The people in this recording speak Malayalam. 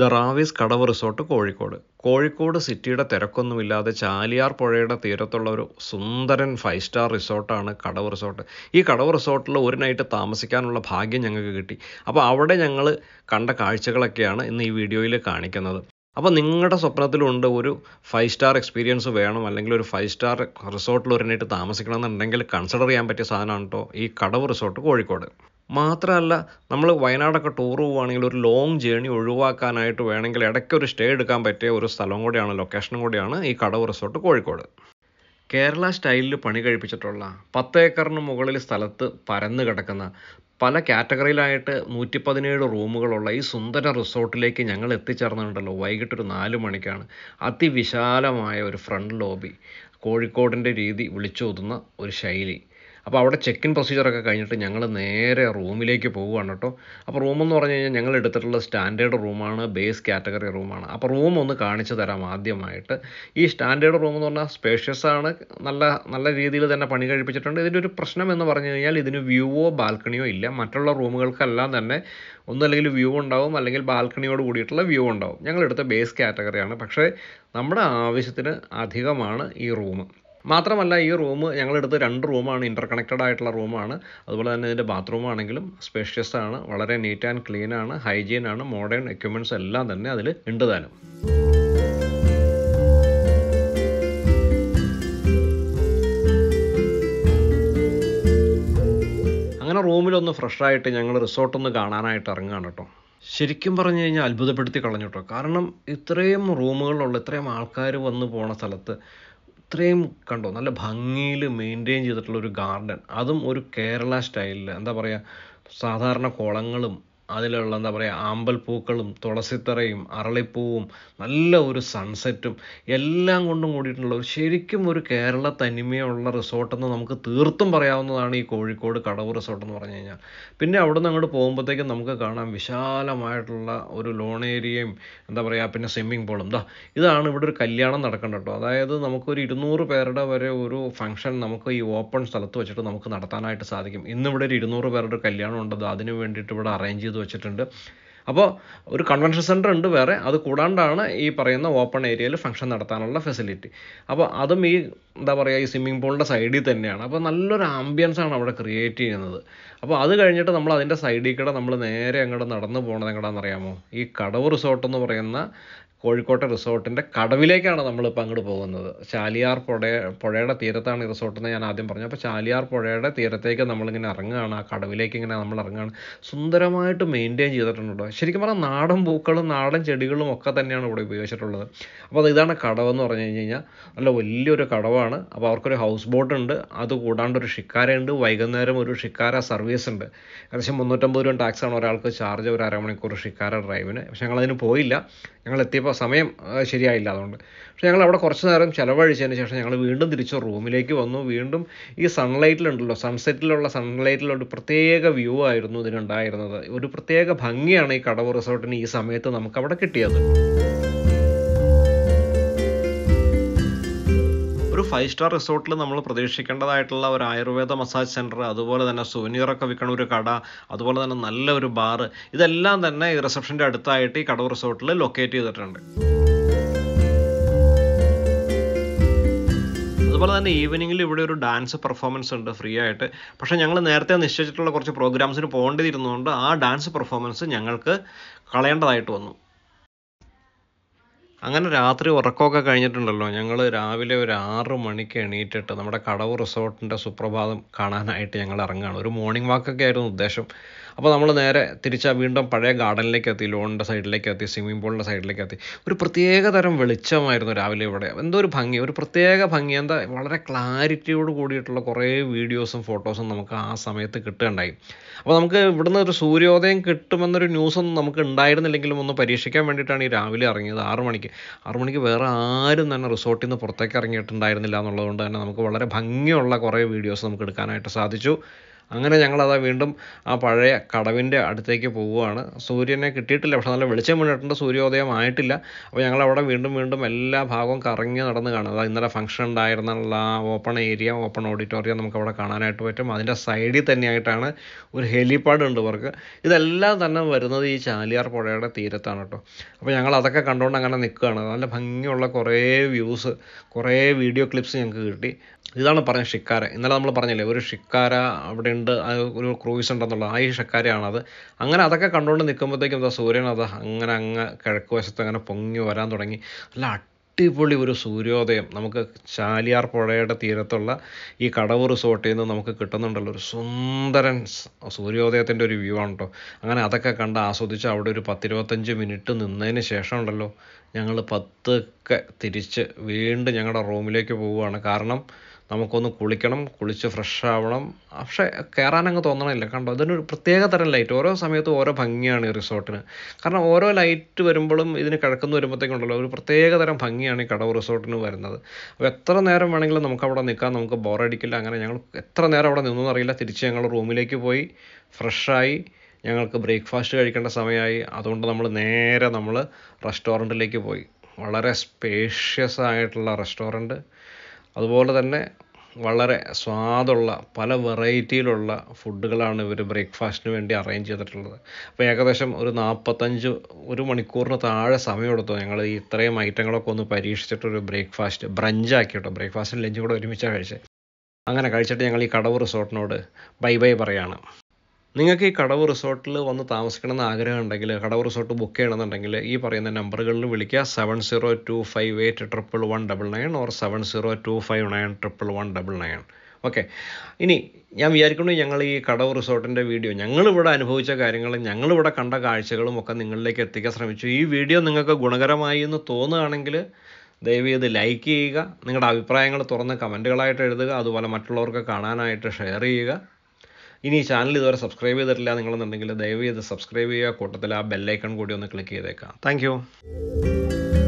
ദ റാവീസ് കടവ് റിസോർട്ട് കോഴിക്കോട് കോഴിക്കോട് സിറ്റിയുടെ തിരക്കൊന്നുമില്ലാതെ ചാലിയാർ പുഴയുടെ തീരത്തുള്ള ഒരു സുന്ദരൻ ഫൈവ് സ്റ്റാർ റിസോർട്ടാണ് കടവ് റിസോർട്ട് ഈ കടവ് റിസോർട്ടിൽ ഒരു നൈറ്റ് താമസിക്കാനുള്ള ഭാഗ്യം ഞങ്ങൾക്ക് കിട്ടി അപ്പോൾ അവിടെ ഞങ്ങൾ കണ്ട കാഴ്ചകളൊക്കെയാണ് ഇന്ന് ഈ വീഡിയോയിൽ കാണിക്കുന്നത് അപ്പോൾ നിങ്ങളുടെ സ്വപ്നത്തിലുണ്ട് ഒരു ഫൈവ് സ്റ്റാർ എക്സ്പീരിയൻസ് വേണം അല്ലെങ്കിൽ ഒരു ഫൈവ് സ്റ്റാർ റിസോർട്ടിൽ ഒരെണ്ണിട്ട് താമസിക്കണം എന്നുണ്ടെങ്കിൽ കൺസിഡർ ചെയ്യാൻ പറ്റിയ സാധനമാണ് കേട്ടോ ഈ കടവ് റിസോർട്ട് കോഴിക്കോട് മാത്രമല്ല നമ്മൾ വയനാടൊക്കെ ടൂർ പോവുകയാണെങ്കിൽ ഒരു ലോങ് ജേണി ഒഴിവാക്കാനായിട്ട് വേണമെങ്കിൽ ഇടയ്ക്ക് ഒരു സ്റ്റേ എടുക്കാൻ പറ്റിയ ഒരു സ്ഥലം കൂടിയാണ് ലൊക്കേഷനും കൂടിയാണ് ഈ കടവ് റിസോർട്ട് കോഴിക്കോട് കേരള സ്റ്റൈലിൽ പണി കഴിപ്പിച്ചിട്ടുള്ള പത്ത് ഏക്കറിന് മുകളിൽ സ്ഥലത്ത് പരന്നു കിടക്കുന്ന പല കാറ്റഗറിയിലായിട്ട് നൂറ്റി പതിനേഴ് റൂമുകളുള്ള ഈ സുന്ദര റിസോർട്ടിലേക്ക് ഞങ്ങൾ എത്തിച്ചേർന്നിട്ടുണ്ടല്ലോ വൈകിട്ടൊരു നാല് മണിക്കാണ് അതിവിശാലമായ ഒരു ഫ്രണ്ട് ലോബി കോഴിക്കോടിൻ്റെ രീതി വിളിച്ചോതുന്ന ഒരു ശൈലി അപ്പോൾ അവിടെ ചെക്ക് ഇൻ പ്രൊസീജിയറൊക്കെ കഴിഞ്ഞിട്ട് ഞങ്ങൾ നേരെ റൂമിലേക്ക് പോവുകയാണ് കേട്ടോ അപ്പോൾ റൂമെന്ന് പറഞ്ഞു കഴിഞ്ഞാൽ ഞങ്ങൾ എടുത്തിട്ടുള്ള സ്റ്റാൻഡേർഡ് റൂമാണ് ബേസ് കാറ്റഗറി റൂമാണ് അപ്പോൾ റൂം ഒന്ന് കാണിച്ചു തരാം ആദ്യമായിട്ട് ഈ സ്റ്റാൻഡേർഡ് റൂം എന്ന് പറഞ്ഞാൽ സ്പേഷ്യസ് ആണ് നല്ല നല്ല രീതിയിൽ തന്നെ പണി കഴിപ്പിച്ചിട്ടുണ്ട് ഇതിൻ്റെ ഒരു പ്രശ്നം എന്ന് പറഞ്ഞു കഴിഞ്ഞാൽ ഇതിന് വ്യൂവോ ബാൽക്കണിയോ ഇല്ല മറ്റുള്ള റൂമുകൾക്കെല്ലാം തന്നെ ഒന്നല്ലെങ്കിൽ വ്യൂ ഉണ്ടാവും അല്ലെങ്കിൽ ബാൽക്കണിയോട് കൂടിയിട്ടുള്ള വ്യൂ ഉണ്ടാവും ഞങ്ങളെടുത്ത ബേസ് കാറ്റഗറിയാണ് പക്ഷേ നമ്മുടെ ആവശ്യത്തിന് അധികമാണ് ഈ റൂം മാത്രമല്ല ഈ റൂം ഞങ്ങളെടുത്ത് രണ്ട് റൂമാണ് ഇൻ്റർ കണക്റ്റഡ് ആയിട്ടുള്ള റൂമാണ് അതുപോലെ തന്നെ ഇതിൻ്റെ ബാത്റൂം ആണെങ്കിലും സ്പേഷ്യസ് ആണ് വളരെ നീറ്റ് ആൻഡ് ക്ലീൻ ആണ് ഹൈജീൻ ആണ് മോഡേൺ എക്യുപ്മെൻറ്റ്സ് എല്ലാം തന്നെ അതിൽ ഉണ്ട് താനും അങ്ങനെ റൂമിലൊന്ന് ഫ്രഷായിട്ട് ഞങ്ങൾ റിസോർട്ടൊന്ന് കാണാനായിട്ട് ഇറങ്ങുകയാണ് കേട്ടോ ശരിക്കും പറഞ്ഞു കഴിഞ്ഞാൽ അത്ഭുതപ്പെടുത്തി കളഞ്ഞു കേട്ടോ കാരണം ഇത്രയും റൂമുകളുള്ള ഇത്രയും ആൾക്കാർ വന്ന് പോണ സ്ഥലത്ത് അത്രയും കണ്ടോ നല്ല ഭംഗിയിൽ മെയിൻറ്റെയിൻ ചെയ്തിട്ടുള്ള ഒരു ഗാർഡൻ അതും ഒരു കേരള സ്റ്റൈലിൽ എന്താ പറയുക സാധാരണ കുളങ്ങളും അതിലുള്ള എന്താ പറയുക ആമ്പൽപ്പൂക്കളും തുളസിത്തറയും അറളിപ്പൂവും നല്ല ഒരു സൺസെറ്റും എല്ലാം കൊണ്ടും കൂടിയിട്ടുള്ള ഒരു ശരിക്കും ഒരു കേരള തനിമയുള്ള റിസോർട്ടെന്ന് നമുക്ക് തീർത്തും പറയാവുന്നതാണ് ഈ കോഴിക്കോട് കടവ് റിസോർട്ട് എന്ന് പറഞ്ഞു കഴിഞ്ഞാൽ പിന്നെ അവിടെ നിന്ന് അങ്ങോട്ട് പോകുമ്പോഴത്തേക്കും നമുക്ക് കാണാം വിശാലമായിട്ടുള്ള ഒരു ലോൺ ഏരിയയും എന്താ പറയുക പിന്നെ സ്വിമ്മിംഗ് പൂളും ദാ ഇതാണ് ഇവിടെ ഒരു കല്യാണം നടക്കേണ്ട കേട്ടോ അതായത് നമുക്കൊരു ഇരുന്നൂറ് പേരുടെ വരെ ഒരു ഫംഗ്ഷൻ നമുക്ക് ഈ ഓപ്പൺ സ്ഥലത്ത് വെച്ചിട്ട് നമുക്ക് നടത്താനായിട്ട് സാധിക്കും ഇന്നിവിടെ ഒരു ഇരുന്നൂറ് പേരുടെ കല്യാണം ഉണ്ട് അതിന് വേണ്ടിയിട്ട് ഇവിടെ അറേഞ്ച് ചെയ്ത് ചെയ്തു വെച്ചിട്ടുണ്ട് അപ്പോൾ ഒരു കൺവെൻഷൻ സെൻറ്റർ ഉണ്ട് വേറെ അത് കൂടാണ്ടാണ് ഈ പറയുന്ന ഓപ്പൺ ഏരിയയിൽ ഫംഗ്ഷൻ നടത്താനുള്ള ഫെസിലിറ്റി അപ്പോൾ അതും ഈ എന്താ പറയുക ഈ സ്വിമ്മിംഗ് പൂളിൻ്റെ സൈഡിൽ തന്നെയാണ് അപ്പോൾ നല്ലൊരു ആംബിയൻസ് ആണ് അവിടെ ക്രിയേറ്റ് ചെയ്യുന്നത് അപ്പോൾ അത് കഴിഞ്ഞിട്ട് നമ്മൾ അതിൻ്റെ സൈഡിൽ കൂടെ നമ്മൾ നേരെ അങ്ങോട്ട് നടന്നു പോകണത് എങ്ങോട്ടാണെന്ന് അറിയാമോ ഈ കടവ് റിസോർട്ട് എന്ന് പറയുന്ന കോഴിക്കോട്ടെ റിസോർട്ടിൻ്റെ കടവിലേക്കാണ് നമ്മളിപ്പോൾ അങ്ങോട്ട് പോകുന്നത് ചാലിയാർ പുഴ പുഴയുടെ തീരത്താണ് ഈ റിസോർട്ടെന്ന് ഞാൻ ആദ്യം പറഞ്ഞു അപ്പോൾ ചാലിയാർ പുഴയുടെ തീരത്തേക്ക് നമ്മളിങ്ങനെ ഇറങ്ങുകയാണ് ആ കടവിലേക്ക് ഇങ്ങനെ നമ്മൾ ഇറങ്ങുകയാണ് സുന്ദരമായിട്ട് മെയിൻറ്റെയിൻ ചെയ്തിട്ടുണ്ട് ശരിക്കും പറഞ്ഞാൽ നാടൻ പൂക്കളും നാടൻ ചെടികളും ഒക്കെ തന്നെയാണ് ഇവിടെ ഉപയോഗിച്ചിട്ടുള്ളത് അപ്പോൾ ഇതാണ് കടവെന്ന് പറഞ്ഞു കഴിഞ്ഞ് കഴിഞ്ഞാൽ നല്ല വലിയൊരു കടവാണ് അപ്പോൾ അവർക്കൊരു ഹൗസ് ബോട്ട് ഉണ്ട് അത് കൂടാണ്ട് ഒരു ഷിക്കാരയുണ്ട് വൈകുന്നേരം ഒരു ഷിക്കാര സർവീസ് ഉണ്ട് ഏകദേശം മുന്നൂറ്റമ്പത് രൂപ ടാക്സാണ് ഒരാൾക്ക് ചാർജ് ഒരു അരമണിക്കൂർ ഷിക്കാര ഡ്രൈവിന് പക്ഷേ ഞങ്ങളതിന് പോയില്ല ഞങ്ങൾ എത്തിയപ്പോൾ സമയം ശരിയായില്ല അതുകൊണ്ട് പക്ഷേ ഞങ്ങൾ അവിടെ കുറച്ച് നേരം ചിലവഴിച്ചതിന് ശേഷം ഞങ്ങൾ വീണ്ടും തിരിച്ച് റൂമിലേക്ക് വന്നു വീണ്ടും ഈ സൺലൈറ്റിലുണ്ടല്ലോ സൺസെറ്റിലുള്ള സൺലൈറ്റിലുള്ള പ്രത്യേക വ്യൂ ആയിരുന്നു ഇതിനുണ്ടായിരുന്നത് ഒരു പ്രത്യേക ഭംഗിയാണ് ഈ കടവ് റിസോർട്ടിന് ഈ സമയത്ത് നമുക്ക് അവിടെ കിട്ടിയത് ഫൈവ് സ്റ്റാർ റിസോർട്ടിൽ നമ്മൾ പ്രതീക്ഷിക്കേണ്ടതായിട്ടുള്ള ഒരു ആയുർവേദ മസാജ് സെൻറ്റർ അതുപോലെ തന്നെ സുവനീറൊക്കെ വിൽക്കണ ഒരു കട അതുപോലെ തന്നെ നല്ല ഒരു ബാറ് ഇതെല്ലാം തന്നെ ഈ റിസപ്ഷൻ്റെ അടുത്തായിട്ട് ഈ കടവ് റിസോർട്ടിൽ ലൊക്കേറ്റ് ചെയ്തിട്ടുണ്ട് അതുപോലെ തന്നെ ഈവനിങ്ങിൽ ഇവിടെ ഒരു ഡാൻസ് പെർഫോമൻസ് ഉണ്ട് ഫ്രീ ആയിട്ട് പക്ഷേ ഞങ്ങൾ നേരത്തെ നിശ്ചയിച്ചിട്ടുള്ള കുറച്ച് പ്രോഗ്രാംസിന് പോകേണ്ടിയിരുന്നതുകൊണ്ട് ആ ഡാൻസ് പെർഫോമൻസ് ഞങ്ങൾക്ക് കളയേണ്ടതായിട്ട് വന്നു അങ്ങനെ രാത്രി ഉറക്കമൊക്കെ കഴിഞ്ഞിട്ടുണ്ടല്ലോ ഞങ്ങൾ രാവിലെ ഒരു ആറ് മണിക്ക് എണീറ്റിട്ട് നമ്മുടെ കടവ് റിസോർട്ടിൻ്റെ സുപ്രഭാതം കാണാനായിട്ട് ഞങ്ങൾ ഇറങ്ങുകയാണ് ഒരു മോർണിംഗ് വാക്കൊക്കെ ആയിരുന്നു ഉദ്ദേശം അപ്പോൾ നമ്മൾ നേരെ തിരിച്ച വീണ്ടും പഴയ ഗാർഡനിലേക്ക് എത്തി ലോണിൻ്റെ സൈഡിലേക്ക് എത്തി സ്വിമ്മിംഗ് പൂളിൻ്റെ സൈഡിലേക്ക് എത്തി ഒരു പ്രത്യേക തരം വെളിച്ചമായിരുന്നു രാവിലെ ഇവിടെ എന്തോ ഒരു ഭംഗി ഒരു പ്രത്യേക ഭംഗി എന്താ വളരെ ക്ലാരിറ്റിയോട് കൂടിയിട്ടുള്ള കുറേ വീഡിയോസും ഫോട്ടോസും നമുക്ക് ആ സമയത്ത് കിട്ടുകയുണ്ടായി അപ്പോൾ നമുക്ക് ഇവിടുന്ന് ഒരു സൂര്യോദയം കിട്ടുമെന്നൊരു ന്യൂസൊന്നും നമുക്ക് ഉണ്ടായിരുന്നില്ലെങ്കിലും ഒന്ന് പരീക്ഷിക്കാൻ വേണ്ടിയിട്ടാണ് ഈ രാവിലെ ഇറങ്ങിയത് ആറു മണിക്ക് ആറു മണിക്ക് വേറെ ആരും തന്നെ റിസോർട്ടിൽ നിന്ന് പുറത്തേക്ക് ഇറങ്ങിയിട്ടുണ്ടായിരുന്നില്ല എന്നുള്ളതുകൊണ്ട് തന്നെ നമുക്ക് വളരെ ഭംഗിയുള്ള കുറേ വീഡിയോസ് നമുക്ക് എടുക്കാനായിട്ട് സാധിച്ചു അങ്ങനെ അതാ വീണ്ടും ആ പഴയ കടവിൻ്റെ അടുത്തേക്ക് പോവുകയാണ് സൂര്യനെ കിട്ടിയിട്ടില്ല പക്ഷെ നല്ല വെളിച്ചം മുന്നിട്ടുണ്ട് സൂര്യോദയം ആയിട്ടില്ല അപ്പോൾ ഞങ്ങളവിടെ വീണ്ടും വീണ്ടും എല്ലാ ഭാഗവും കറങ്ങി നടന്ന് കാണാം അതായത് ഇന്നലെ ഫംഗ്ഷൻ ഉണ്ടായിരുന്നുള്ള ഓപ്പൺ ഏരിയ ഓപ്പൺ ഓഡിറ്റോറിയം നമുക്ക് അവിടെ കാണാനായിട്ട് പറ്റും അതിൻ്റെ സൈഡിൽ തന്നെയായിട്ടാണ് ഒരു ഹെലിപാഡ് ഉണ്ട് ഇവർക്ക് ഇതെല്ലാം തന്നെ വരുന്നത് ഈ ചാലിയാർ പുഴയുടെ തീരത്താണ് കേട്ടോ അപ്പോൾ ഞങ്ങൾ അതൊക്കെ കണ്ടുകൊണ്ട് അങ്ങനെ നിൽക്കുകയാണ് നല്ല ഭംഗിയുള്ള കുറേ വ്യൂസ് കുറേ വീഡിയോ ക്ലിപ്സ് ഞങ്ങൾക്ക് കിട്ടി ഇതാണ് പറഞ്ഞ ഷിക്കാര ഇന്നലെ നമ്മൾ പറഞ്ഞില്ലേ ഒരു ഷിക്കാര അവിടെ ഉണ്ട് ഒരു ക്രൂയിസ് ഉണ്ടെന്നുള്ള ആ ഈ ഷിക്കാരയാണ് അത് അങ്ങനെ അതൊക്കെ കണ്ടുകൊണ്ട് നിൽക്കുമ്പോഴത്തേക്കും എന്താ സൂര്യൻ അത് അങ്ങനെ അങ്ങ് കിഴക്ക് വശത്ത് അങ്ങനെ പൊങ്ങി വരാൻ തുടങ്ങി നല്ല അടിപൊളി ഒരു സൂര്യോദയം നമുക്ക് ചാലിയാർ പുഴയുടെ തീരത്തുള്ള ഈ കടവ് റിസോർട്ടിൽ നിന്ന് നമുക്ക് കിട്ടുന്നുണ്ടല്ലോ ഒരു സുന്ദരൻ സൂര്യോദയത്തിൻ്റെ ഒരു വ്യൂ ആണ് കേട്ടോ അങ്ങനെ അതൊക്കെ കണ്ട് ആസ്വദിച്ച് അവിടെ ഒരു പത്തിരുപത്തഞ്ച് മിനിറ്റ് നിന്നതിന് ശേഷം ഉണ്ടല്ലോ ഞങ്ങൾ പത്തൊക്കെ തിരിച്ച് വീണ്ടും ഞങ്ങളുടെ റൂമിലേക്ക് പോവുകയാണ് കാരണം നമുക്കൊന്ന് കുളിക്കണം കുളിച്ച് ഫ്രഷ് ആവണം പക്ഷേ കയറാനങ്ങ് തോന്നണില്ല കണ്ടോ ഇതിനൊരു പ്രത്യേക തരം ലൈറ്റ് ഓരോ സമയത്തും ഓരോ ഭംഗിയാണ് ഈ റിസോർട്ടിന് കാരണം ഓരോ ലൈറ്റ് വരുമ്പോഴും ഇതിന് കിഴക്കുന്ന വരുമ്പോഴത്തേക്കുണ്ടല്ലോ ഒരു പ്രത്യേക തരം ഭംഗിയാണ് ഈ കടവ് റിസോർട്ടിന് വരുന്നത് അപ്പോൾ എത്ര നേരം വേണമെങ്കിലും നമുക്ക് അവിടെ നിൽക്കാം നമുക്ക് ബോറടിക്കില്ല അങ്ങനെ ഞങ്ങൾ എത്ര നേരം അവിടെ നിന്നു അറിയില്ല തിരിച്ച് ഞങ്ങൾ റൂമിലേക്ക് പോയി ഫ്രഷായി ഞങ്ങൾക്ക് ബ്രേക്ക്ഫാസ്റ്റ് കഴിക്കേണ്ട സമയമായി അതുകൊണ്ട് നമ്മൾ നേരെ നമ്മൾ റെസ്റ്റോറൻറ്റിലേക്ക് പോയി വളരെ സ്പേഷ്യസ് ആയിട്ടുള്ള റെസ്റ്റോറൻറ്റ് അതുപോലെ തന്നെ വളരെ സ്വാദുള്ള പല വെറൈറ്റിയിലുള്ള ഫുഡുകളാണ് ഇവർ ബ്രേക്ക്ഫാസ്റ്റിന് വേണ്ടി അറേഞ്ച് ചെയ്തിട്ടുള്ളത് അപ്പോൾ ഏകദേശം ഒരു നാൽപ്പത്തഞ്ച് ഒരു മണിക്കൂറിന് താഴെ സമയമെടുത്തു ഞങ്ങൾ ഈ ഇത്രയും ഐറ്റങ്ങളൊക്കെ ഒന്ന് പരീക്ഷിച്ചിട്ടൊരു ബ്രേക്ക്ഫാസ്റ്റ് ബ്രഞ്ച് കേട്ടോ ബ്രേക്ക്ഫാസ്റ്റും ലഞ്ചും കൂടെ ഒരുമിച്ചാണ് കഴിച്ചത് അങ്ങനെ കഴിച്ചിട്ട് ഞങ്ങൾ ഈ കടവ് റിസോർട്ടിനോട് ബൈ ബൈ പറയാണ് നിങ്ങൾക്ക് ഈ കടവ് റിസോർട്ടിൽ വന്ന് താമസിക്കണം എന്ന് ആഗ്രഹം ഉണ്ടെങ്കിൽ കടവ് റിസോർട്ട് ബുക്ക് ചെയ്യണമെന്നുണ്ടെങ്കിൽ ഈ പറയുന്ന നമ്പറുകളിൽ വിളിക്കുക seven zero two five eight triple one double nine or seven zero two five nine triple one double nine okay ഇനി ഞാൻ വിചാരിക്കുന്നു ഞങ്ങൾ ഈ കടവ് റിസോർട്ടിൻ്റെ വീഡിയോ ഞങ്ങളിവിടെ അനുഭവിച്ച കാര്യങ്ങളും ഞങ്ങളിവിടെ കണ്ട കാഴ്ചകളും ഒക്കെ നിങ്ങളിലേക്ക് എത്തിക്കാൻ ശ്രമിച്ചു ഈ വീഡിയോ നിങ്ങൾക്ക് ഗുണകരമായി എന്ന് തോന്നുകയാണെങ്കിൽ ദയവ് ചെയ്ത് ലൈക്ക് ചെയ്യുക നിങ്ങളുടെ അഭിപ്രായങ്ങൾ തുറന്ന് കമൻറ്റുകളായിട്ട് എഴുതുക അതുപോലെ മറ്റുള്ളവർക്ക് കാണാനായിട്ട് ഷെയർ ചെയ്യുക ഇനി ഈ ചാനൽ ഇതുവരെ സബ്സ്ക്രൈബ് ചെയ്തിട്ടില്ല നിങ്ങളെന്നുണ്ടെങ്കിൽ ദയവ് ചെയ്ത് സബ്സ്ക്രൈബ് ചെയ്യുക കൂട്ടത്തിൽ ആ ബെല്ലൈക്കൺ കൂടി ഒന്ന് ക്ലിക്ക് ചെയ്തേക്കാം താങ്ക്